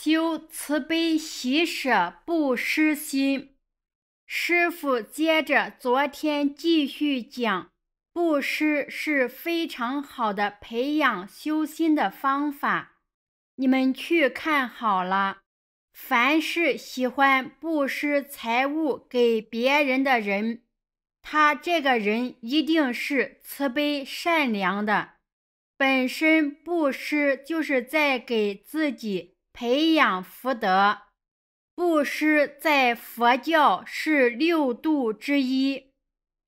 修慈悲喜舍，布施心。师傅接着昨天继续讲，布施是非常好的培养修心的方法。你们去看好了。凡是喜欢布施财物给别人的人，他这个人一定是慈悲善良的。本身布施就是在给自己。培养福德，布施在佛教是六度之一，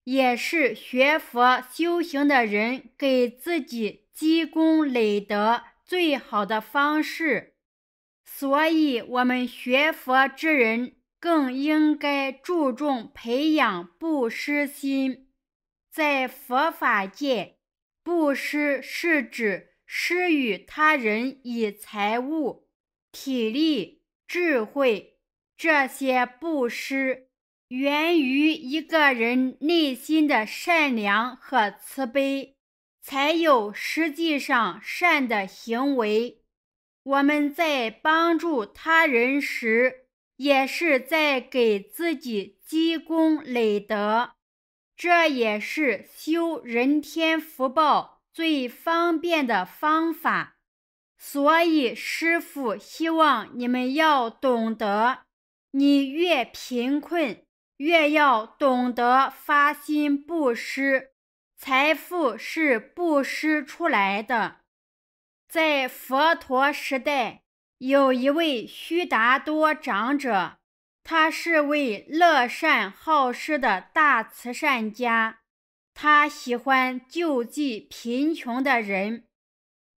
也是学佛修行的人给自己积功累德最好的方式。所以，我们学佛之人更应该注重培养布施心。在佛法界，布施是指施与他人以财物。体力、智慧这些布施，源于一个人内心的善良和慈悲，才有实际上善的行为。我们在帮助他人时，也是在给自己积功累德，这也是修人天福报最方便的方法。所以，师傅希望你们要懂得：你越贫困，越要懂得发心布施。财富是布施出来的。在佛陀时代，有一位须达多长者，他是位乐善好施的大慈善家，他喜欢救济贫穷的人。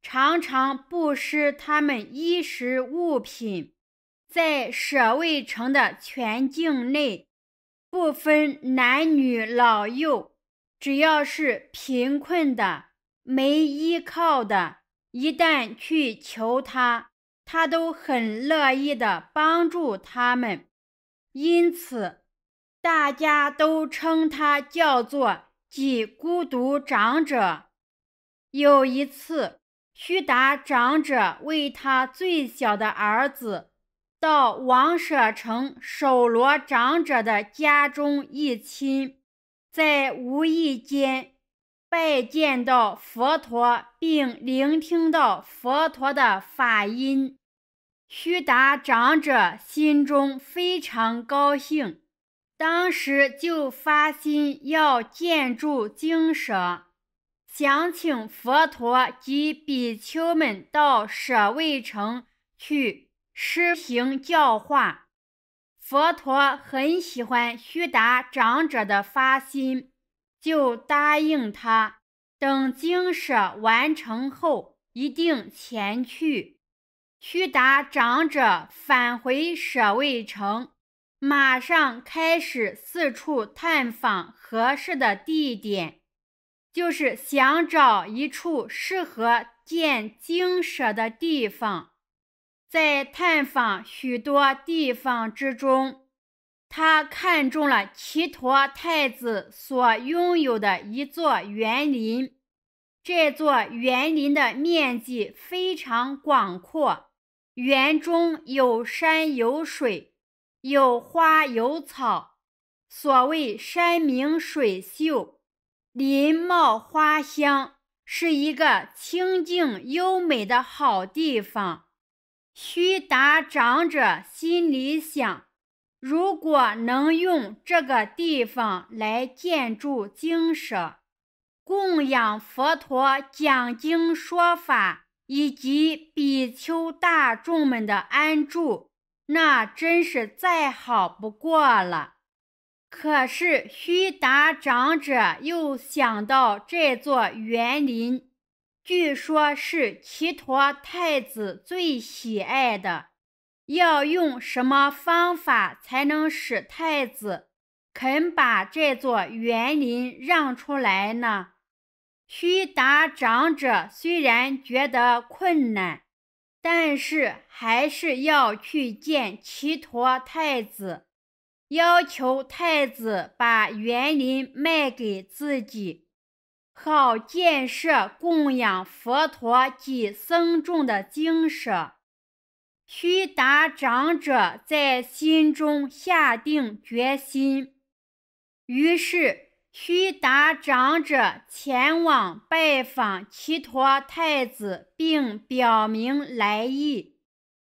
常常布施他们衣食物品，在舍卫城的全境内，不分男女老幼，只要是贫困的、没依靠的，一旦去求他，他都很乐意的帮助他们。因此，大家都称他叫做“即孤独长者”。有一次，须达长者为他最小的儿子到王舍城守罗长者的家中一亲，在无意间拜见到佛陀，并聆听到佛陀的法音，须达长者心中非常高兴，当时就发心要建筑精舍。想请佛陀及比丘们到舍卫城去施行教化。佛陀很喜欢须达长者的发心，就答应他，等经舍完成后一定前去。须达长者返回舍卫城，马上开始四处探访合适的地点。就是想找一处适合建精舍的地方，在探访许多地方之中，他看中了齐陀太子所拥有的一座园林。这座园林的面积非常广阔，园中有山有水，有花有草，所谓山明水秀。林茂花香是一个清静优美的好地方。须达长者心里想：如果能用这个地方来建筑精舍，供养佛陀讲经说法，以及比丘大众们的安住，那真是再好不过了。可是须达长者又想到这座园林，据说是齐陀太子最喜爱的。要用什么方法才能使太子肯把这座园林让出来呢？须达长者虽然觉得困难，但是还是要去见齐陀太子。要求太子把园林卖给自己，好建设供养佛陀及僧众的精舍。须达长者在心中下定决心，于是须达长者前往拜访提陀太子，并表明来意。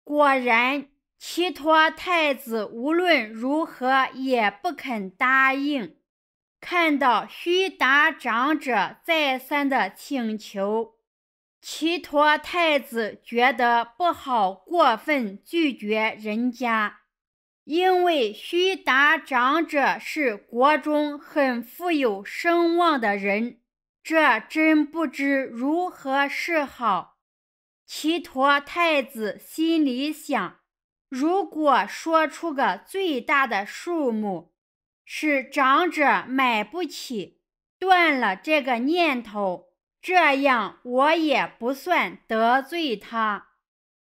果然。齐托太子无论如何也不肯答应。看到须达长者再三的请求，齐托太子觉得不好过分拒绝人家，因为须达长者是国中很富有声望的人，这真不知如何是好。齐托太子心里想。如果说出个最大的数目，是长者买不起，断了这个念头，这样我也不算得罪他。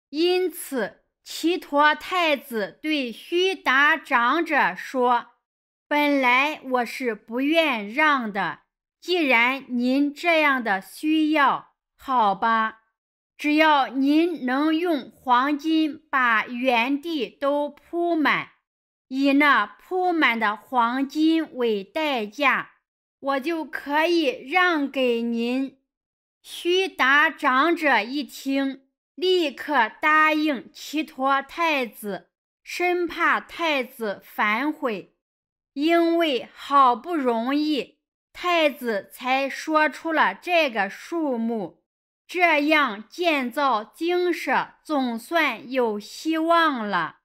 因此，齐陀太子对须达长者说：“本来我是不愿让的，既然您这样的需要，好吧。”只要您能用黄金把原地都铺满，以那铺满的黄金为代价，我就可以让给您。须达长者一听，立刻答应，乞托太子，生怕太子反悔，因为好不容易太子才说出了这个数目。这样建造精舍，总算有希望了。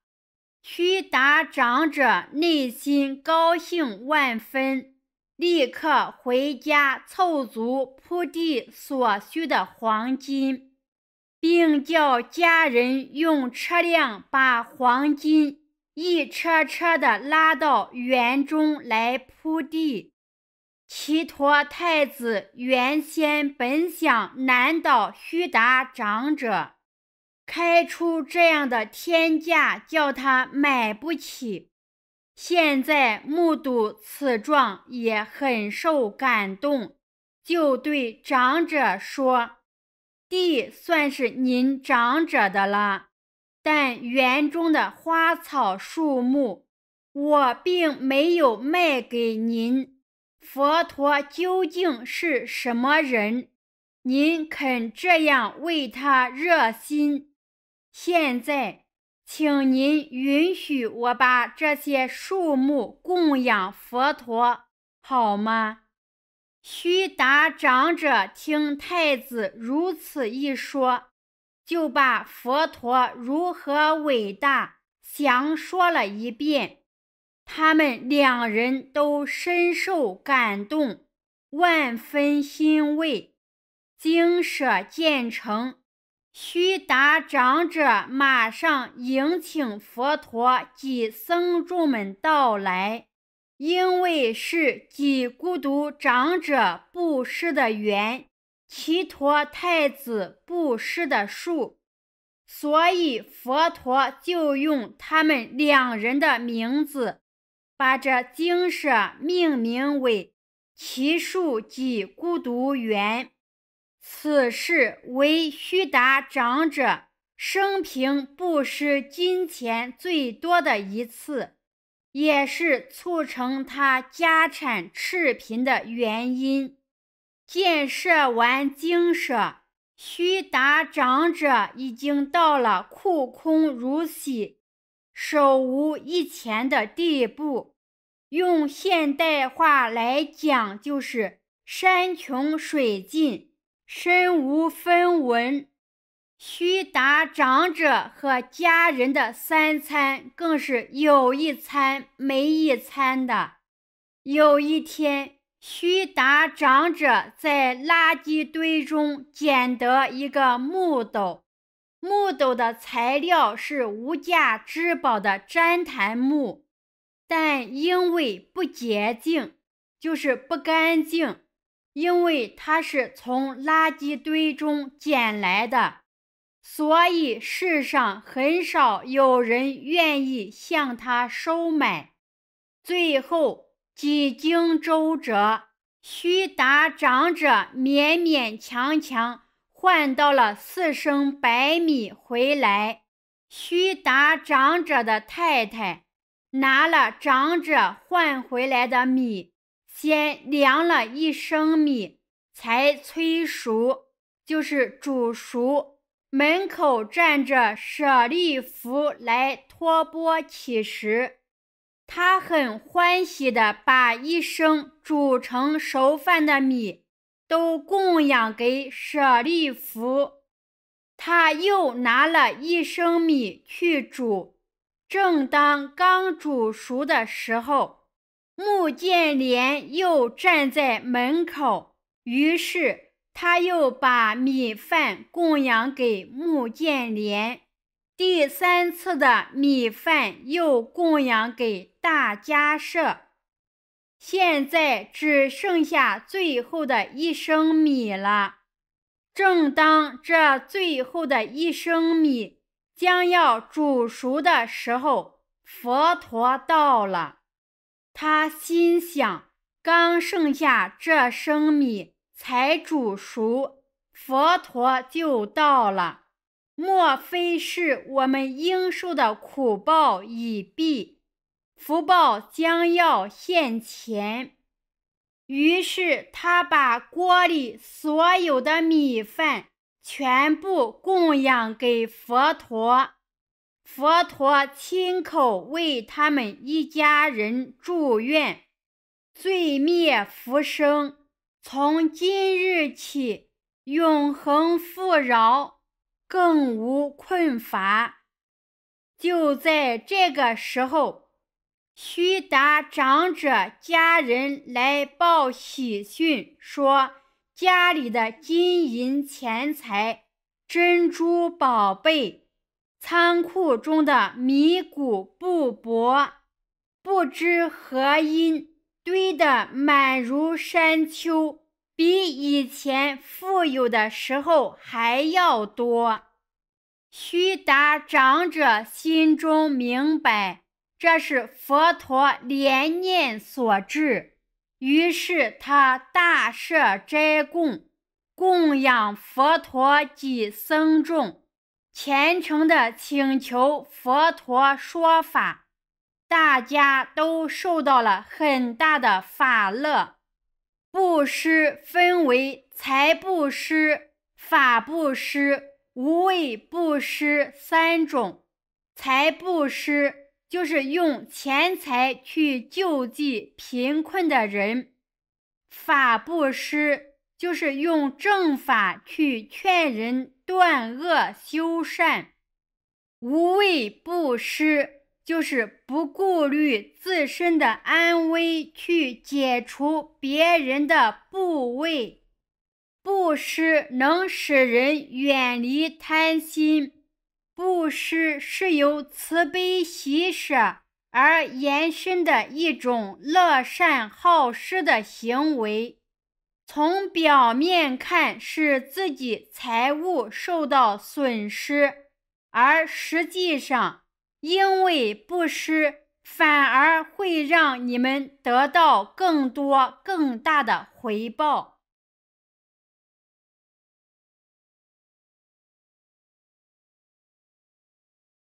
屈达长者内心高兴万分，立刻回家凑足铺地所需的黄金，并叫家人用车辆把黄金一车车的拉到园中来铺地。齐陀太子原先本想难倒须达长者，开出这样的天价叫他买不起。现在目睹此状，也很受感动，就对长者说：“地算是您长者的了，但园中的花草树木，我并没有卖给您。”佛陀究竟是什么人？您肯这样为他热心？现在，请您允许我把这些树木供养佛陀，好吗？须达长者听太子如此一说，就把佛陀如何伟大详说了一遍。他们两人都深受感动，万分欣慰，精舍建成，须达长者马上迎请佛陀及僧众们到来，因为是己孤独长者布施的缘，祈托太子布施的数。所以佛陀就用他们两人的名字。把这精舍命名为“奇树及孤独园”，此事为徐达长者生平布施金钱最多的一次，也是促成他家产赤贫的原因。建设完精舍，徐达长者已经到了库空如洗。手无一钱的地步，用现代化来讲，就是山穷水尽、身无分文。徐达长者和家人的三餐更是有一餐没一餐的。有一天，须达长者在垃圾堆中捡得一个木斗。木斗的材料是无价之宝的旃檀木，但因为不洁净，就是不干净，因为它是从垃圾堆中捡来的，所以世上很少有人愿意向他收买。最后几经周折，须达长者勉勉强强。换到了四升白米回来，须达长者的太太拿了长者换回来的米，先量了一升米才催熟，就是煮熟。门口站着舍利弗来托钵乞食，他很欢喜的把一升煮成熟饭的米。都供养给舍利弗，他又拿了一升米去煮。正当刚煮熟的时候，穆建连又站在门口，于是他又把米饭供养给穆建连。第三次的米饭又供养给大家舍。现在只剩下最后的一升米了。正当这最后的一升米将要煮熟的时候，佛陀到了。他心想：刚剩下这升米才煮熟，佛陀就到了，莫非是我们应受的苦报已毕？福报将要现前，于是他把锅里所有的米饭全部供养给佛陀。佛陀亲口为他们一家人祝愿：罪灭福生，从今日起，永恒富饶，更无困乏。就在这个时候。徐达长者家人来报喜讯，说家里的金银钱财、珍珠宝贝、仓库中的米谷布帛，不知何因堆得满如山丘，比以前富有的时候还要多。徐达长者心中明白。这是佛陀怜念所致，于是他大设斋供，供养佛陀及僧众，虔诚地请求佛陀说法，大家都受到了很大的法乐。布施分为财布施、法布施、无畏布施三种。财布施。就是用钱财去救济贫困的人，法布施就是用正法去劝人断恶修善，无畏布施就是不顾虑自身的安危去解除别人的部位。布施能使人远离贪心。布施是由慈悲喜舍而延伸的一种乐善好施的行为。从表面看是自己财物受到损失，而实际上因为布施，反而会让你们得到更多更大的回报。